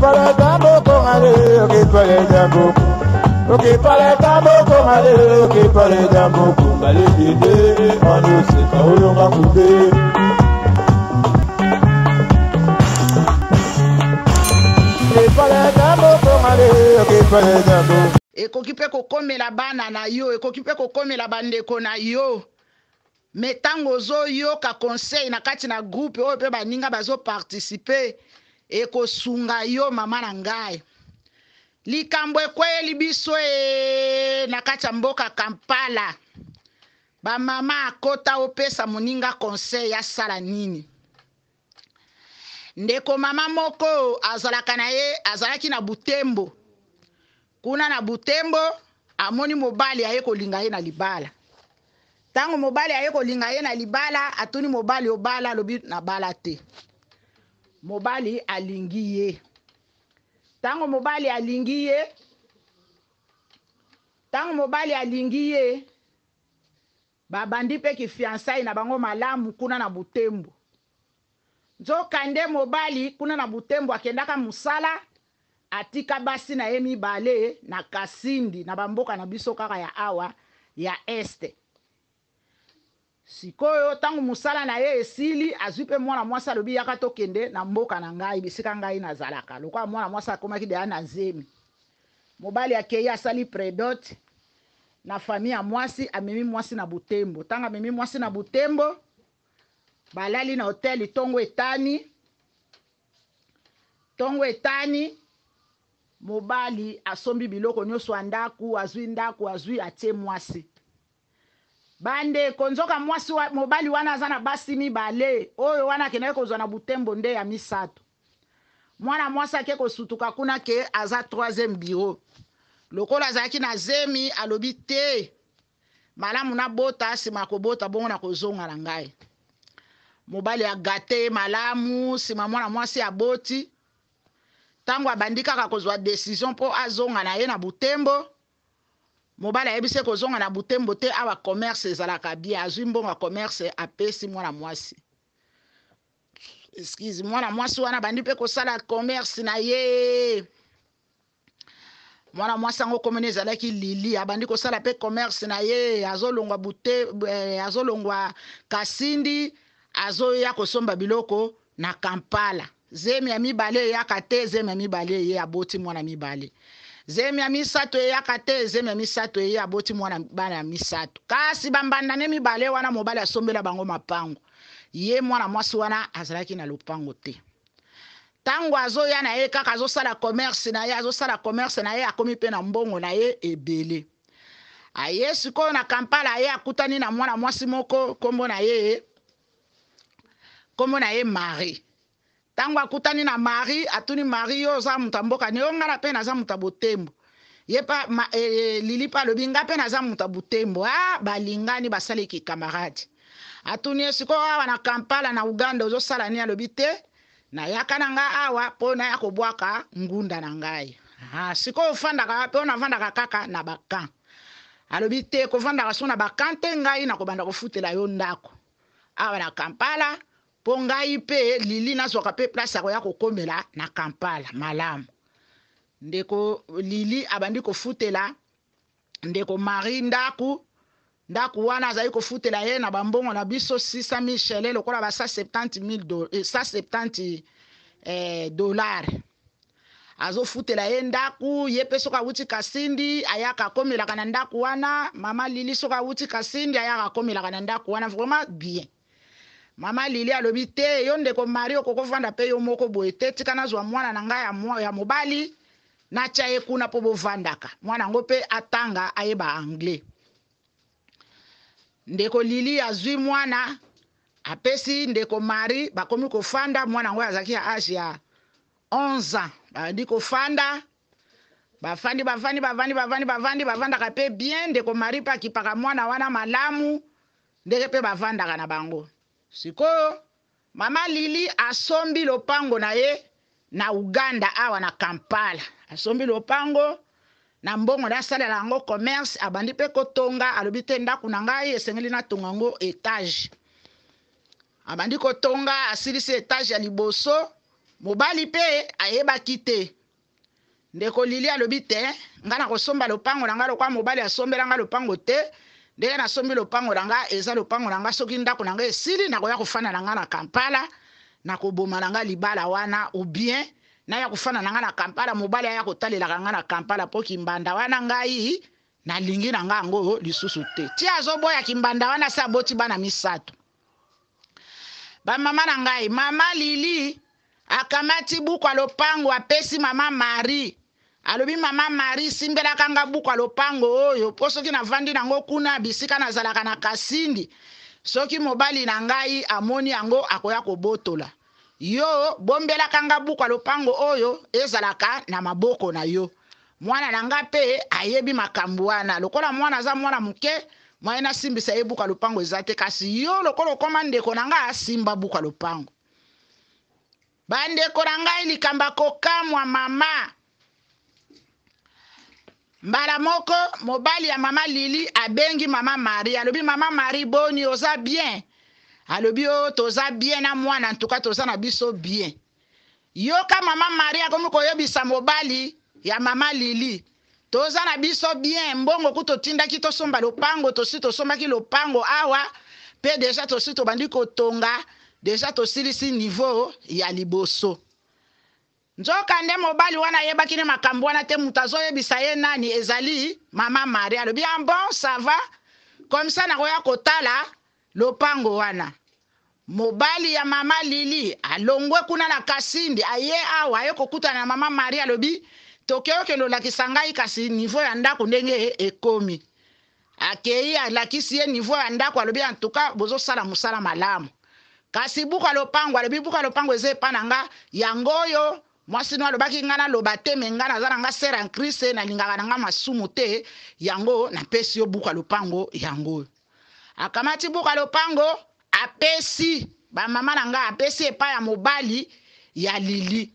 pale tambo komale oki pale jambo oki pale tambo komale oki pale jambo kongale dede mani oseka olonga kube oki pale tambo komale oki pale jambo ekoki mpe kokomela bana na yo ekoki mpe kokomela bandeko na yo me ntango ozoyoka conseil na kati na groupe oyo mpe baninga bazoparticipe ekosunga yo mama na ngai likambo ekweyeli biso e na kati ya mboka kampala bamama akota opesa moninga conseil asala nini ndeko mama moko azalaka na ye azalaki na butembo kuna na butembo amoni mobali aye kolinga ye na libala ntango mobali aye kolinga ye na libala atuni mobali obala alobi na bala te mobali alingi ye ntango mobali alingi ye ntango mobali alingi ye babandi mpe kifiansai na bango malamu kuna na butembo nzokande mobali kuna na butembo akendaka mosala atika basi na ye mibale na kasindi na bamboka na biso kaka ya awa ya este sikoyo ntango mosala na ye esili azwi mpe mwana mwasi alobi yaka tokende na mboka na ngai bisika ngai nazalaka lokola mwana mwasi akomaki deya na zemi mobali akei asali predote na fami ya mwasi amemi mwasi na butembo ntango amemi mwasi na butembo balali na hotel ntongo etani ntongo etani mobali asombi biloko nyonso ya ndako azwi ndako azwi atie mwasi bandeko nzoka mwasi wa, mobali wana aza na basi mibale oyo wana akendaki kozwa na butembo nde ya misato mwana mwasi ake kosutuka kuna ke aza troisième bureau lokola azalaki na zemi alobi te malamu nabota nsima ya kobota bongo na kozonga na ngai mobali agate ye malamu nsima mwana mwasi aboti ntango abandi kaka kozwa desizio mpo azonga na ye na butembo mobali ayebisi kozonga na butembo te awa commerce ezalaka bie azwi mbongo ya commerce apesi mwana mwasi excuse mwana mwasi wana bandi mpe kosala commerce na ye mwana mwasi yango komene ezalaki lili abandi kosala mpe commerce na ye azolongwa bute eh, azolongwa kasindi azoya kosomba biloko na kampala zemi ya mibale eyaka te zemi ya mibale ye aboti mwana mibale zemya misato eyaka te zemya misato eye aboti mwana bana ya misato kasi bambandane mibale wana mobali asombela bango mapango ye mwana mwasi wana azalaki na lopango te ntango azoya na ye kaka azosala commerce na ye azosala commerce na ye akomi mpe na mbongo na ye ebele aye sikoyo na kampala ye akutani na mwana mwasi moko nkombo na ye nkombo na ye marie ntango akutani na mari atuni mari yo oza moto ya mboka ne yo ngana mpe naza moto ya botembo ye mpa e, eh, eh, lili mpe alobi nga mpe naza moto ya botembo a ah, balingani basaleki camarade atuni ye sikoyo awa na kampala na uganda ozosala nini alobi te nayaka na nga awa mpo naya kobwaka ngunda na ngai ah, sikoyo ofandaka mpe o navandaka kaka na bakan alobi te kovandaka so na bakan te ngai nakobanda kofutela yo ndako awa na kampala mpo ngai mpe lili nazwaka mpe place yako ya kokomela na kampala malamu ndeko lili abandi kofutela ndeko marie ndaku ndako wana azali kofutela ye na bambongo na biso 600 000 shele lokola ba 170 dollar azofutela ye ndaku ye mpe soki awuti kasindi ayaka akomelaka na ndaku wana mama lili soki awuti kasindi ayaka akomelaka na ndaku wana vraiment bien mama lili alobi te yo ndeko mari okokovanda mpe yo moko boye te tika nazwa mwana na ngai ya, ya mobali natya ye kuna mpo bovandaka mwana yango mpe atanga ayeba anglais ndeko lili azwi mwana apesi ndeko mari bakomi kofanda mwana yango azalaki ya age ya 11 ans bandi kofanda bafandi bafandi bavandi bavandi bavandi bavandaka mpe bien ndeko mari mpe akipaka mwana wana malamu ndenge mpe bavandaka na bango sikoyo mama lili asombi lopango na ye na uganda awa na kampala asombi lopango na mbongo nasalela yango commerce abandi mpe kotonga alobi te ndako na ngai esengeli natonga yango etage abandi kotonga asilisi etage ya liboso mobali mpe ayebaki te ndeko lili alobi te ngai nakosomba lopango na ngai lokwa mobali asombela ngai lopango te ndenge nasombi lopango na nga eza lopango na nga soki ndako na nga esili nakoya kofanda na nga na kampala nakoboma na nga libala wana ou bien naya kofanda na nga na kampala mobali aya kotalelaka nga na kampala mpo kimbanda wana ngai nalingi na nga yango lisusu te ti azoboya kimbanda wana se aboti bana misato bamama na ngai mama lili akamati buku ya lopango apesi mama mari alobi mama mari simbelaka nga buku ya lopango oyo mpo soki navandi nango kuna bisika nazalaka na kasindi soki mobali na ngai amoni yango akoya kobotola yo bombelaka nga buku ya lopango oyo ezalaka na maboko na yo mwana na nga mpe ayebi makambo wana lokola mwana aza mwana moke mwana nasimbisa ye buku ya lopango eza te kasi yo lokola okóma ndeko na ngai asimba buku ya lopango bandeko na ngai likambo akokamwa mama mbala moko mobali ya mama lili abengi mama mari alobi mama mari boni oza bien alobi o oh, toza bien na mwana ntuka toza na biso bien yoka mama mari akomi koyebisa mobali ya mama lili toza na biso bien mbongo ku totindaki tosomba lopango tosi tosombaki lopango awa mpe deja tosi tobandi kotonga deja tosilisi niveau ya liboso nzoka nde mobali wana ayebaki ne makambo wana te moto azoyebisa ye nani ezali mama mari alobi ya ah, bon sava komisa nakoya kotala lopango wana mobali ya mama lili alongwe kuna na kasindi aye awa aye kokutana na mama mari alobi tokeokende olakisa ngai kasi nivo ya ndako ndenge ekomi akei alakisi ye nivo ya ndako alobi antuka bozosala mosala malamu kasi buka lopango alobi buka lopango eza epa na nga yango oyo mwasi no alobaki ngai naloba te me ngai naza na nga sere en kriste nalingaka na nga masumu te yango napesi yo buka lopango yango akamati buka lopango apesi bamama na ngai apesi epai ya mobali ya lili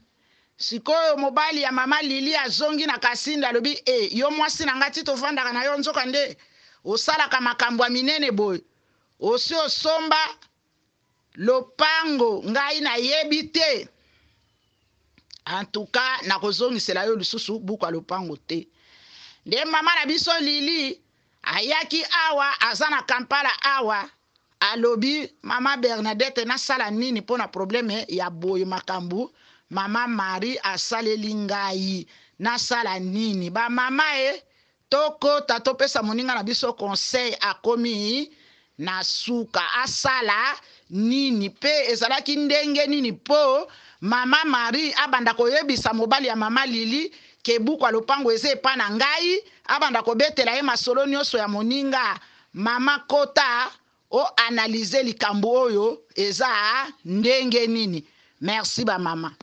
sikoyo mobali ya mama lili azongi na kasindi alobi e yo mwasi na ngai ti tofandaka na yo nzoka nde osalaka makambo ya minene boye osi osomba lopango ngai nayebi te antuka nakozongisela yo lisusu buku ya lopango te nde mama na biso lili ayaki awa aza na kampala awa alobi mama bernadette nasala nini mpo na probleme ya boye makambo mama mari asaleli ngai nasala nini bamama e tokota topesa moninga na biso conseil akomi na suka asala nini mpe ezalaki ndenge nini mpo mama mari abanda koyebisa mobali ya mama lili ke buku ya lopango eza epa na ngai abanda kobetela ye masolo nyonso ya moninga mama kota oanalize likambo oyo eza ndenge nini merci bamama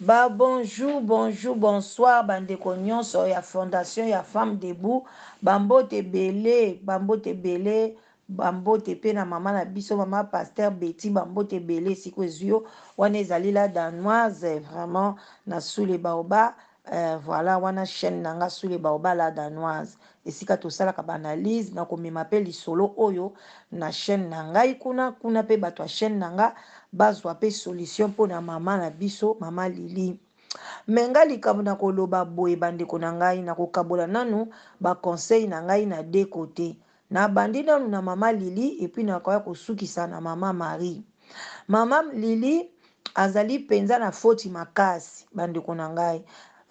ba bonjour bonjour bonsoir bandeko nyonso ya fondation ya femme debout bambote ebele bambote ebele bambote mpe na mama na biso mama paster beti bambote ebele esiko ezwi yo wana ezali la danoise vraiment na sule baoba Uh, voilà wana chaîne na nga sur eba obala danoise esika tosalaka baanalyse na komema mpe lisolo oyo na chaîne na ngai kuna kuna mpe bato ya chaîne na nga bazwa mpe solution mpona mama na biso mama lili me ngai likambo na koloba boye bandeko na ngai na kokabola nanu baconseil na ngai na de kote nabandi nanu na mama lili epui nakoya kosukisa na mama marie mama lili azali mpenza na foti makasi bandeko na ngai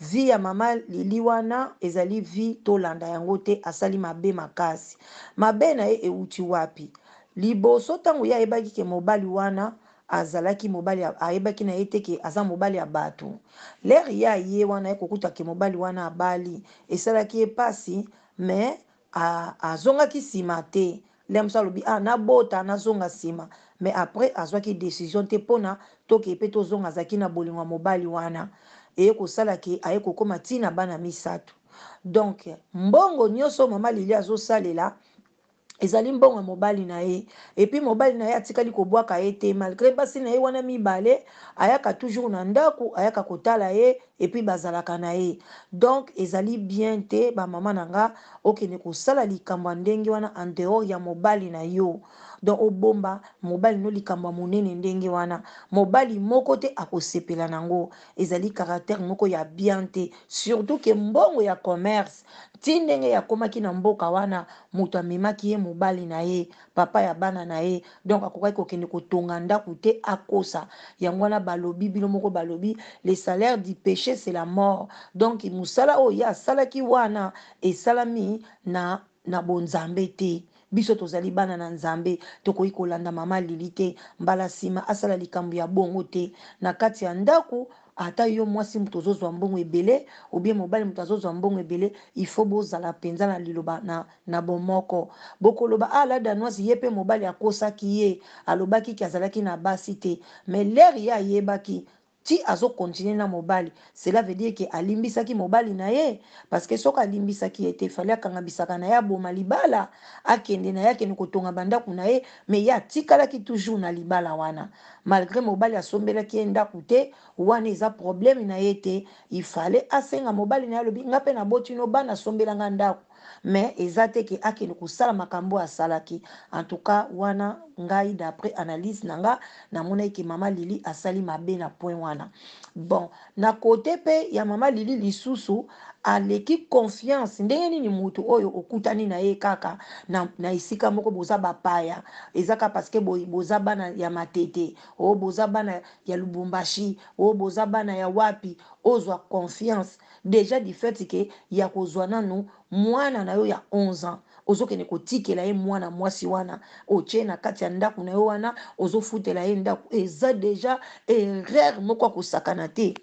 vi ya mama lili wana ezali vi tolanda yango te asali mabe makasi mabe na ye ewuti wapi liboso ntango ye ayebaki ke mobali wana azalaki mobali ayebaki na ye te ke aza mobali ya bato lere ye aye wana ye kokuta ke mobali wana abali esalaki ye mpasi me azongaki nsima te lere mosu alobi ah nabota nazonga nsima me apres azwaki décision te mpona tokee mpe tozonga azalaki na bolingo ya mobali wana eye kosalaki aye kokóma ntina bana misato donk mbongo nyonso mama lili azosalela ezali mbongo ya mobali na ye epui mobali na ye atikali kobwaka ye te malgré basi na ye wana mibale ayaka toujours na ndako ayaka kotala ye epui bazalaka na ye donk ezali bien te bamama na nga okende kosala likambo ya ndenge wana en dehors ya mobali na yo don obomba mobali no likambo ya monene ndenge wana mobali moko te akosepela nango ezali karaktere moko ya bien te surtout ke mbongo ya commerce ti ndenge yakomaki na mboka wana moto amemaki ye mobali na ye papa ya bana na ye donk akokaki kokende kotonga ndako te akosa yango wana balobi bino moko balobi le salaire du péché c'est la mort donk mosala oyo ye asalaki wana esalami na na bonzambe te biso tozali bana na nzambe tokoki kolanda mama lili te mbala nsima asala likambo ya bongo te na kati ya ndako ata yo mwasi moto ozozwa mbongo ebele obie mobali moto azozwa mbongo ebele ifo bozala mpenza na liloba na, na bomoko bokoloba ala ah, danoise ye mpe mobali akosaki ye alobaki ki azalaki na basi te me lere ye ayebaki ti azokontinue na mobali cela veut dire ke alimbisaki mobali na ye parceke soki alimbisaki ye te fale akangabisaka na ye aboma libala akende na ye akende kotonga bandako na ye me ye atikalaki toujours na libala wana malgré mobali asombelaki ye ndako te wana eza probleme na ye te ifale asenga mobali na ye alobi nga mpe nabotino bana asombelanga ndako me eza te ke akende kosala makambo asalaki en tout cas wana ngai d'après analyse na nga namoni eke mama lili asali mabe na point wana bon na kote mpe ya mama lili lisusu aleki confiance ndenge nini motu oyo okutani na ye kaka na, na esika moko boza bapaya eza ka parceke boza bana ya matete o boza bana ya lubumbashi o boza bana ya wapi ozwa confiance deja du fait ke ya kozwa nanu mwana na yo ya 11 ans ozokende kotikela ye mwana mwasi wana otie oh, na kati ya ndako na yo wana ozofutela ye ndako eza deja erreur moko ya kosakana te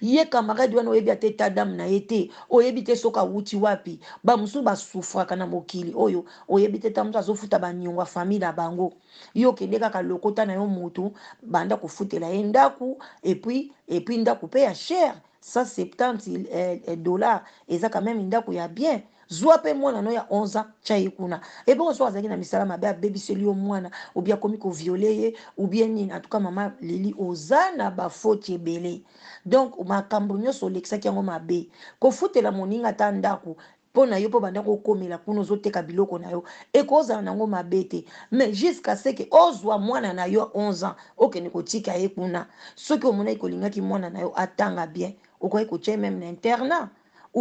ye kamarade wana oyebi ate ta dame na ye te oyebi te soki awuti wapi bamosusu basufraka na mokili oyo oyebi te ta mosu azofuta baniongo ya famille na bango yo okende kaka lokota na yo motu banda kofutela ye ndaku epui epui ndaku mpe ya chere 170 eh, eh, dollars eza quand même ndako ya bien Zwape mwana no ya 11 chai kuna zo so azalaki na baby mabe abebiseli o mwana obi akomi koviole ye bien nini cas mama leli oza na fote ebele donc makambo nyonso olekisaki yango mabe kofutela moninga ta ndako mpo na yo mpo bandako okomela kuna ozoteka biloko na yo ekozala nango mabe te mais jusqu'à seke ozwa mwana na yo 11 ans okende kotika ye kuna soki omonaki kolingaki mwana na yo atanga bien okoki kotia ye meme na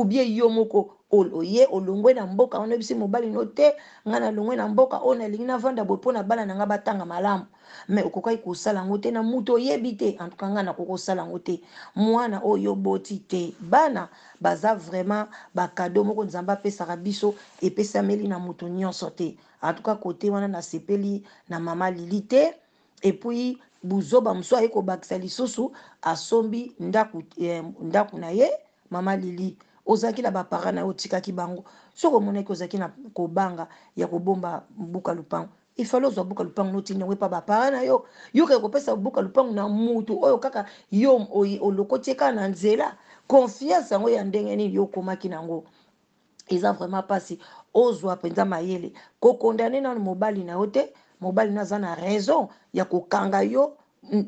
ubie yo moko ye olongwe na mboka wana yebisi mobali no te ngai nalongwe na mboka oyo nalingi navanda boye mpo na bana na ngai batanga malamu me okokaki kosala yango te na moto oyebi te antuka ngai nakoki kosala yango te mwana oyo oboti te bana baza vraiment bakado moko nzambe apesaka biso epesameli na moto nyonso te antuka kote wana nasepeli na mama lili te epuis buzoba mosusu aye kobakisa lisusu asombi ndaku, eh, ndaku na ye mama lili ozalaki na baparent na yo otikaki bango soki omonaki ozalaki na kobanga ya kobomba buka lupango ifale ozwa buka lupango notindi yango epa baparent na yo yokeka kopesa buka lupango na mutu oyo kaka yo olokoti ekaka na nzela confiance yango ya ndenge nini yo okomaki nango eza vraiment mpasi ozwa mpenza mayele kokondane nano mobali na yo te mobali na aza na raison ya kokanga yo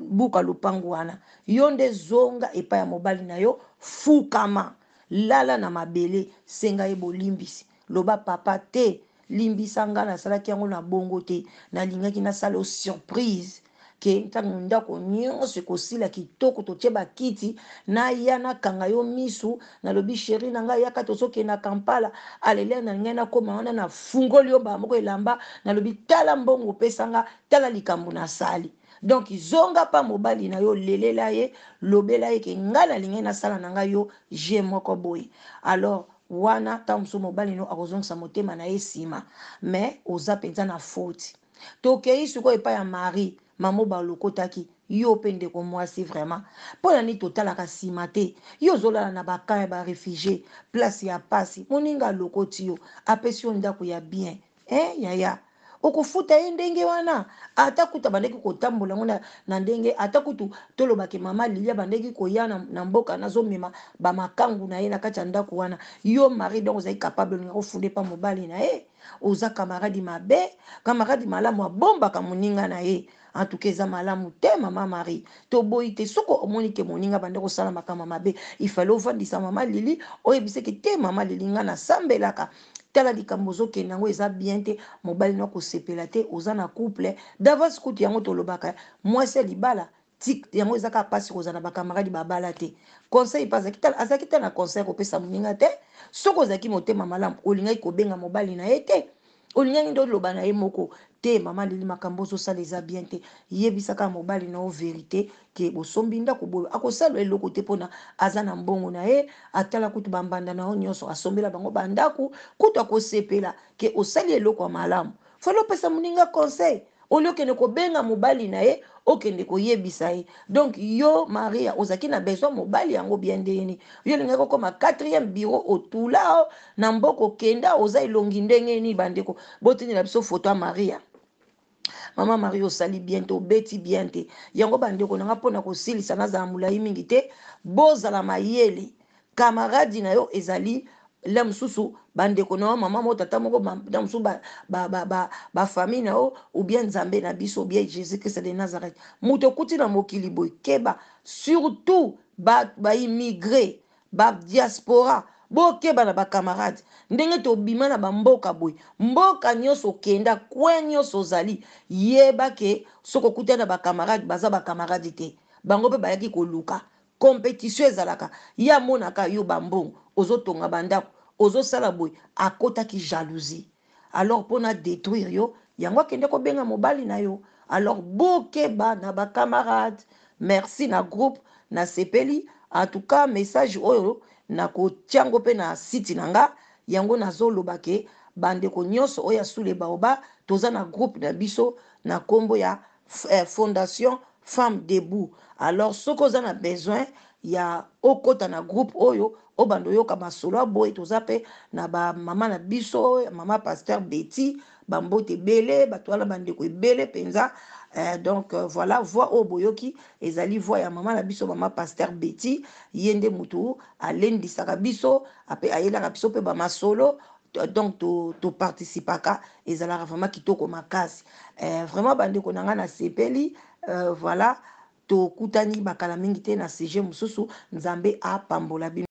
buka lupango wana yo nde zonga epai ya mobali na yo fukama lala na mabele senga ye bolimbisi loba papa te limbisa nga nasalaki yango na bongo te nalingaki nasala o surprise ke ntango ndako nyonso ekosila kitoko totie bakiti naya nakanga yo misu nalobi sheri na ngai yaka tozokenda kampala alelia na ngai nakóma wana nafungoli yo mbala moko elamba nalobi tala mbongo opesanga tala likambo nasali donc zonga pa mobali na yo lelela ye lobela ye ke ngai nalingi nasala na yo je moko boye alors wana tamso mobali no akozongisa motema na ye nsima mais oza na fauti tokei sikoyo ya mari mamo balokotaki yo mpe ndeko mwasi vraiment mpona ni totalaka nsima te yo ozolala na bakamp ya barefugie place ya pasi, moninga lokoti yo apesi yo ya bien eh, yaya okofuta ye ndenge wana ata kuta bandeki kotambola ngo na ndenge ata kutu tolobaki mama lilia bandeki koya na, na mboka nazomema bamakangu na ye na kati ya ndako wana yo mari donc ozali capable olinga kofunde mpa mobali na ye oza kamaradi mabe kamaradi malamu abombaka moninga na ye antuka eza malamu te mama mari toboyi te soki omoni ke moninga bande kosala makambo mabe ifale ovandisa mama lili oyebiseke te mama lili nga nasambelaka tala likambo ozokende yango eza bien te mobali no akosepela te oza na couple davance kutu yango tolobaka mwasi ya libala tik yango eza kaka mpasi kozala na bakamaradi babala te conseil mpe azalaki tala na conseil kopesa moninga te soki ozalaki motema malamu olingaki kobenga mobali na ye te olingi nini oloba na ye moko te mama leli makambo ozosala eza bien te yebisaka mobali na yo verité ke bosombi ndako boyo akosala eloko te mpona aza na mbongo na ye atala kutu bambanda na yo nyonso asombela bango bandako kutu akosepela ke osali eloko ya malamu fele opesa moninga conseil olokende kobenga mobali na ye okende koyebisa ye donc yo maria ozalaki na besoin mobali yango bia ndeni yo olingi kokoma 4e bureau otula oh, na mboka okenda oza elongi ndenge ni bandeko botindela biso foto ya maria mama marie osali bien te obeti bien te yango bandeko nanga mpona kosilisa nazala molai mingi te bozala mayele kamaradi na yo ezali la bande bandeko na ba mama moko tata ba ba ba ba na ou bien na biso bien jésus Christ de nazareth moto na mokili boy keba surtout immigré ba diaspora bo keba na bacamarade ndenge bima na bamboka boy, mboka nyoso kwen nyo so zali, yeba ke soko okuta ba bacamarade baza bacamarade te bango ba bayaki koluka compétition ezalaka ya monaka yo bambongo ozotonga bandako ozosala boye akotaki jalousie alors mpona détruire yo yango akende kobenga mobali na yo alors bokeba na bacamarade merci na groupe nasepeli en tout cas message oyo nakotiango mpe na site na nga yango nazoloba ke bandeko nyonso oyo asule baoba toza na groupe na biso na nkombo ya eh, fondation femme debout alors que vous avez besoin ya côté un groupe oyo oh obanda oyoka solo boy un groupe na na biso mama pasteur beti bambote belle bato wana bandeko qui penza. Euh, donc euh, voilà voix au boyoki ezali voix mama na biso mama pasteur beti yende mutu a alendisaka ape ayelaka pe mpe solo donc to to groupe vraiment to un groupe vraiment bandeko na sepeli. Euh, voilà tokutani makala mingi te na sujet mosusu nzambe apambola bino